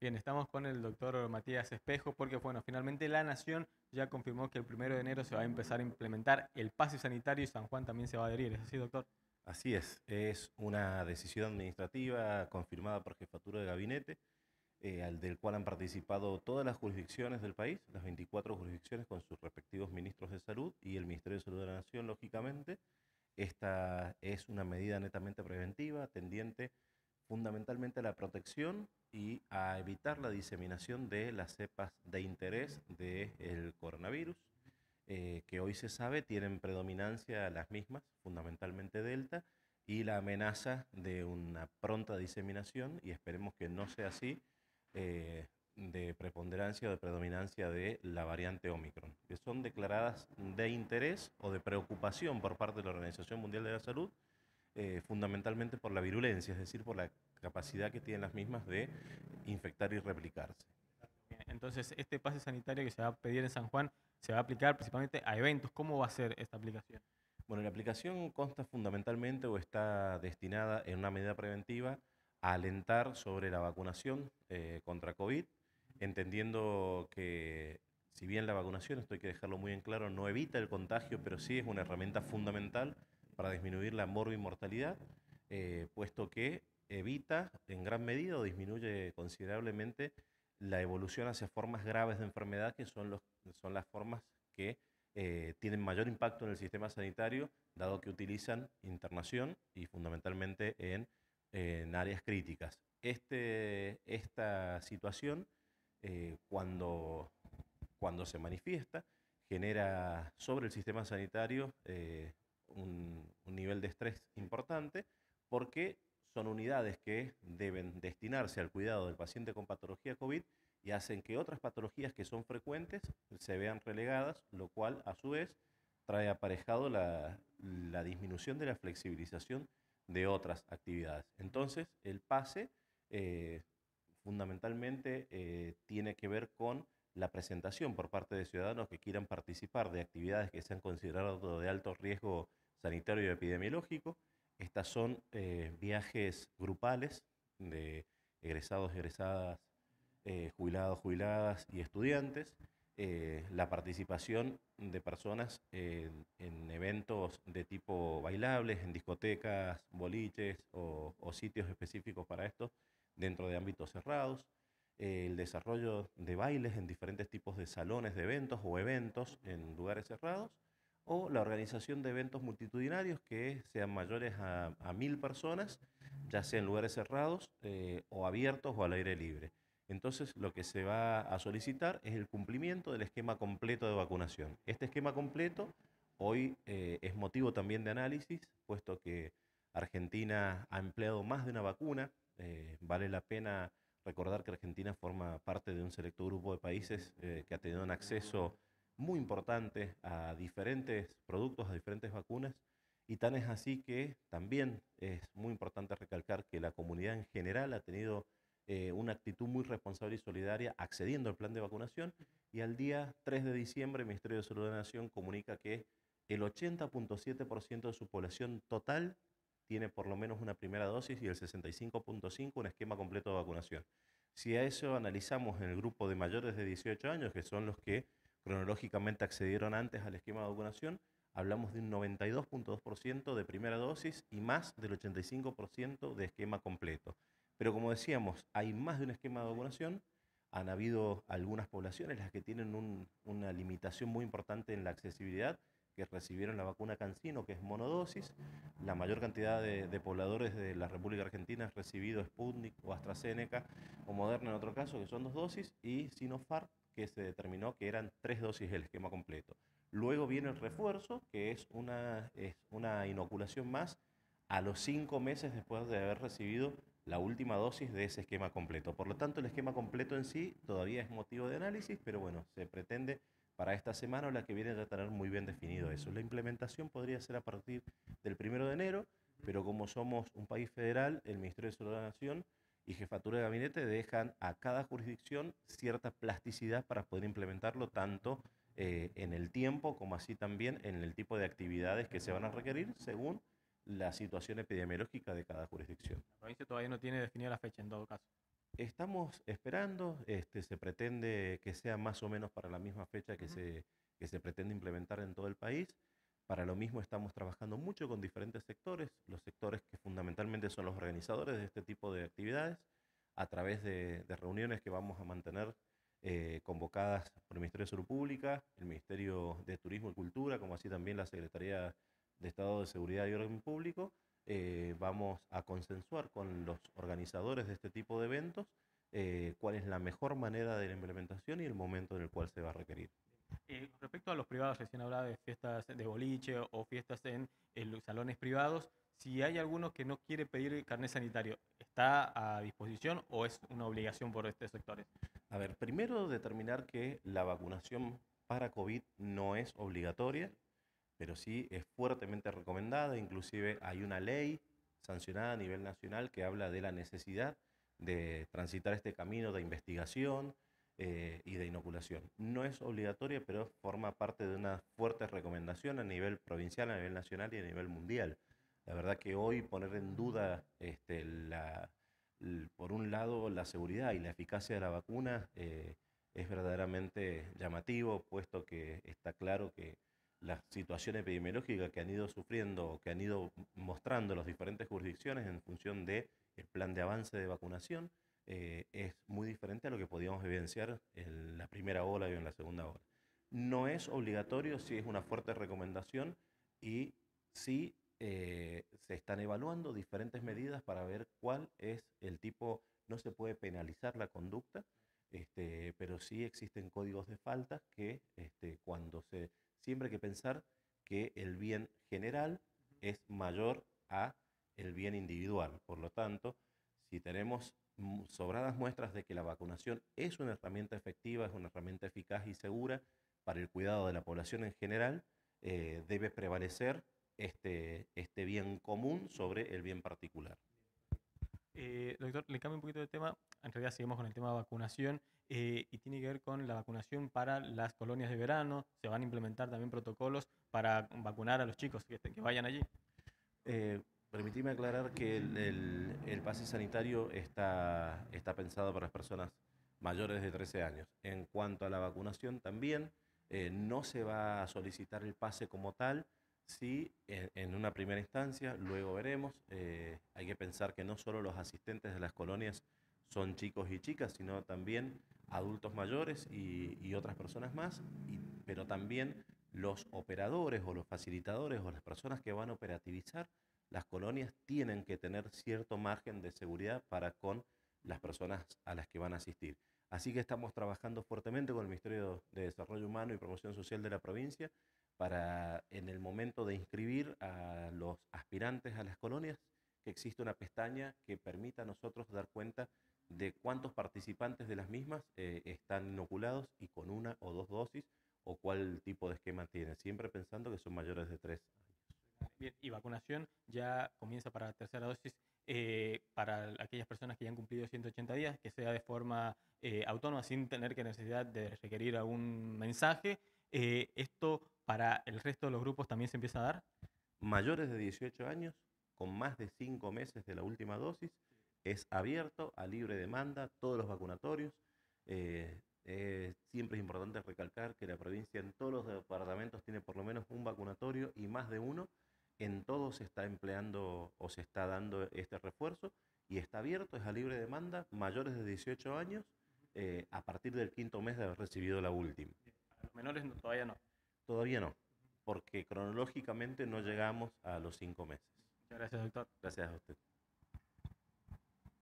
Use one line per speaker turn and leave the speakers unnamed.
Bien, estamos con el doctor Matías Espejo porque, bueno, finalmente la Nación ya confirmó que el primero de enero se va a empezar a implementar el pase sanitario y San Juan también se va a adherir. ¿Es así,
doctor? Así es, es una decisión administrativa confirmada por jefatura de gabinete, eh, al del cual han participado todas las jurisdicciones del país, las 24 jurisdicciones con sus respectivos ministros de salud y el Ministerio de Salud de la Nación, lógicamente. Esta es una medida netamente preventiva, tendiente fundamentalmente a la protección y a evitar la diseminación de las cepas de interés del coronavirus, eh, que hoy se sabe tienen predominancia las mismas, fundamentalmente Delta, y la amenaza de una pronta diseminación, y esperemos que no sea así, eh, de preponderancia o de predominancia de la variante Omicron, que son declaradas de interés o de preocupación por parte de la Organización Mundial de la Salud eh, fundamentalmente por la virulencia, es decir, por la capacidad que tienen las mismas de infectar y replicarse.
Entonces, este pase sanitario que se va a pedir en San Juan se va a aplicar principalmente a eventos. ¿Cómo va a ser esta aplicación?
Bueno, la aplicación consta fundamentalmente o está destinada en una medida preventiva a alentar sobre la vacunación eh, contra COVID, entendiendo que si bien la vacunación, esto hay que dejarlo muy en claro, no evita el contagio, pero sí es una herramienta fundamental para disminuir la morbimortalidad, eh, puesto que evita en gran medida o disminuye considerablemente la evolución hacia formas graves de enfermedad, que son, los, son las formas que eh, tienen mayor impacto en el sistema sanitario, dado que utilizan internación y fundamentalmente en, en áreas críticas. Este, esta situación, eh, cuando, cuando se manifiesta, genera sobre el sistema sanitario eh, un, nivel de estrés importante porque son unidades que deben destinarse al cuidado del paciente con patología COVID y hacen que otras patologías que son frecuentes se vean relegadas, lo cual a su vez trae aparejado la, disminución de la flexibilización de otras actividades. Entonces, el pase eh, fundamentalmente eh, tiene que ver con la presentación por parte de ciudadanos que quieran participar de actividades que sean consideradas de alto riesgo sanitario y epidemiológico. Estas son eh, viajes grupales de egresados, egresadas, eh, jubilados, jubiladas y estudiantes. Eh, la participación de personas en, eventos de tipo bailables, en discotecas, boliches o, o sitios específicos para estos dentro de ámbitos cerrados el desarrollo de bailes en diferentes tipos de salones de eventos o eventos en lugares cerrados, o la organización de eventos multitudinarios que sean mayores a, mil personas, ya sea en lugares cerrados eh, o abiertos o al aire libre. Entonces lo que se va a solicitar es el cumplimiento del esquema completo de vacunación. Este esquema completo hoy eh, es motivo también de análisis, puesto que Argentina ha empleado más de una vacuna, eh, vale la pena Recordar que Argentina forma parte de un selecto grupo de países eh, que ha tenido un acceso muy importante a diferentes productos, a diferentes vacunas, y tan es así que también es muy importante recalcar que la comunidad en general ha tenido eh, una actitud muy responsable y solidaria accediendo al plan de vacunación, y al día 3 de diciembre el Ministerio de Salud de la Nación comunica que el 80.7% de su población total tiene por lo menos una primera dosis y el 65.5 un esquema completo de vacunación. Si a eso analizamos en el grupo de mayores de 18 años, que son los que cronológicamente accedieron antes al esquema de vacunación, hablamos de un 92.2% de primera dosis y más del 85% de esquema completo. Pero como decíamos, hay más de un esquema de vacunación. Han habido algunas poblaciones las que tienen una limitación muy importante en la accesibilidad que recibieron la vacuna Cancino, que es monodosis. La mayor cantidad de, pobladores de la República Argentina ha recibido Sputnik o AstraZeneca o Moderna en otro caso, que son dos dosis, y Sinofar, que se determinó que eran tres dosis el esquema completo. Luego viene el refuerzo, que es una, es una inoculación más a los cinco meses después de haber recibido la última dosis de ese esquema completo. Por lo tanto, el esquema completo en sí todavía es motivo de análisis, pero bueno, se pretende para esta semana o la que viene ya tener muy bien definido eso. La implementación podría ser a partir del primero de enero, pero como somos un país federal, el Ministerio de Salud de la Nación y Jefatura de Gabinete dejan a cada jurisdicción cierta plasticidad para poder implementarlo tanto eh, en el tiempo como así también en el tipo de actividades que se van a requerir según la situación epidemiológica de cada jurisdicción. La provincia todavía no tiene definida la fecha en todo caso estamos esperando, este, se pretende que sea más o menos para la misma fecha que, se, que se pretende implementar en todo el país. Para lo mismo estamos trabajando mucho con diferentes sectores, los sectores que fundamentalmente son los organizadores de este tipo de actividades, a través de, reuniones que vamos a mantener eh, convocadas por el Ministerio de Salud Pública, el Ministerio de Turismo y Cultura, como así también la Secretaría de Estado de Seguridad y Orden Público, eh, vamos a consensuar con los organizadores de este tipo de eventos eh, cuál es la mejor manera de la implementación y el momento en el cual se va a requerir.
Eh, respecto a los privados, recién hablaba de fiestas de boliche o, fiestas en, los salones privados, si hay alguno que no quiere pedir carnet sanitario, ¿está a disposición o es una obligación por estos sectores?
A ver, primero determinar que la vacunación para COVID no es obligatoria, pero sí es fuertemente recomendada. Inclusive hay una ley sancionada a nivel nacional que habla de la necesidad de transitar este camino de investigación eh, y de inoculación. No es obligatoria, pero forma parte de una fuerte recomendación a nivel provincial, a nivel nacional y a nivel mundial. La verdad que hoy poner en duda este, la, por un lado la seguridad y la eficacia de la vacuna eh, es verdaderamente llamativo, puesto que está claro que la situación epidemiológica que han ido sufriendo o que han ido mostrando las diferentes jurisdicciones en función del el plan de avance de vacunación eh, es muy diferente a lo que podíamos evidenciar en la primera ola y en la segunda ola. No es obligatorio, sí es una fuerte recomendación y sí eh, se están evaluando diferentes medidas para ver cuál es el tipo, no se puede penalizar la conducta, este, pero sí existen códigos de faltas que este, cuando se siempre hay que pensar que el bien general es mayor a el bien individual. Por lo tanto, si tenemos sobradas muestras de que la vacunación es una herramienta efectiva, es una herramienta eficaz y segura para el cuidado de la población en general, eh, debe prevalecer este, este bien común sobre el bien particular.
Eh, doctor, le cambio un poquito de tema. En realidad seguimos con el tema de vacunación eh, y tiene que ver con la vacunación para las colonias de verano. Se van a implementar también protocolos para
vacunar a los chicos que, vayan allí. Eh, permitime aclarar que el, pase sanitario está, está pensado para las personas mayores de 13 años. En cuanto a la vacunación también, eh, no se va a solicitar el pase como tal Sí, en, una primera instancia, luego veremos. Eh, hay que pensar que no solo los asistentes de las colonias son chicos y chicas, sino también adultos mayores y, otras personas más, pero también los operadores o los facilitadores o las personas que van a operativizar las colonias tienen que tener cierto margen de seguridad para con las personas a las que van a asistir. Así que estamos trabajando fuertemente con el Ministerio de Desarrollo Humano y Promoción Social de la provincia para en el momento de inscribir a los aspirantes a las colonias, que existe una pestaña que permita a nosotros dar cuenta de cuántos participantes de las mismas eh, están inoculados y con una o dos dosis o cuál tipo de esquema tienen, siempre pensando que son mayores de tres años.
Bien, y vacunación ya comienza para la tercera dosis eh, para aquellas personas que ya han cumplido 180 días, que sea de forma eh, autónoma, sin tener que necesidad de requerir algún mensaje
eh, ¿esto para el resto de los grupos también se empieza a dar? Mayores de 18 años, con más de 5 meses de la última dosis, es abierto a libre demanda, todos los vacunatorios. Eh, eh, siempre es importante recalcar que la provincia en todos los departamentos tiene por lo menos un vacunatorio y más de uno. En todos se está empleando o se está dando este refuerzo y está abierto, es a libre demanda, mayores de 18 años, a partir del quinto mes de haber recibido la última menores todavía no. Todavía no, porque cronológicamente no llegamos a los cinco meses. Muchas gracias, doctor. Gracias a usted.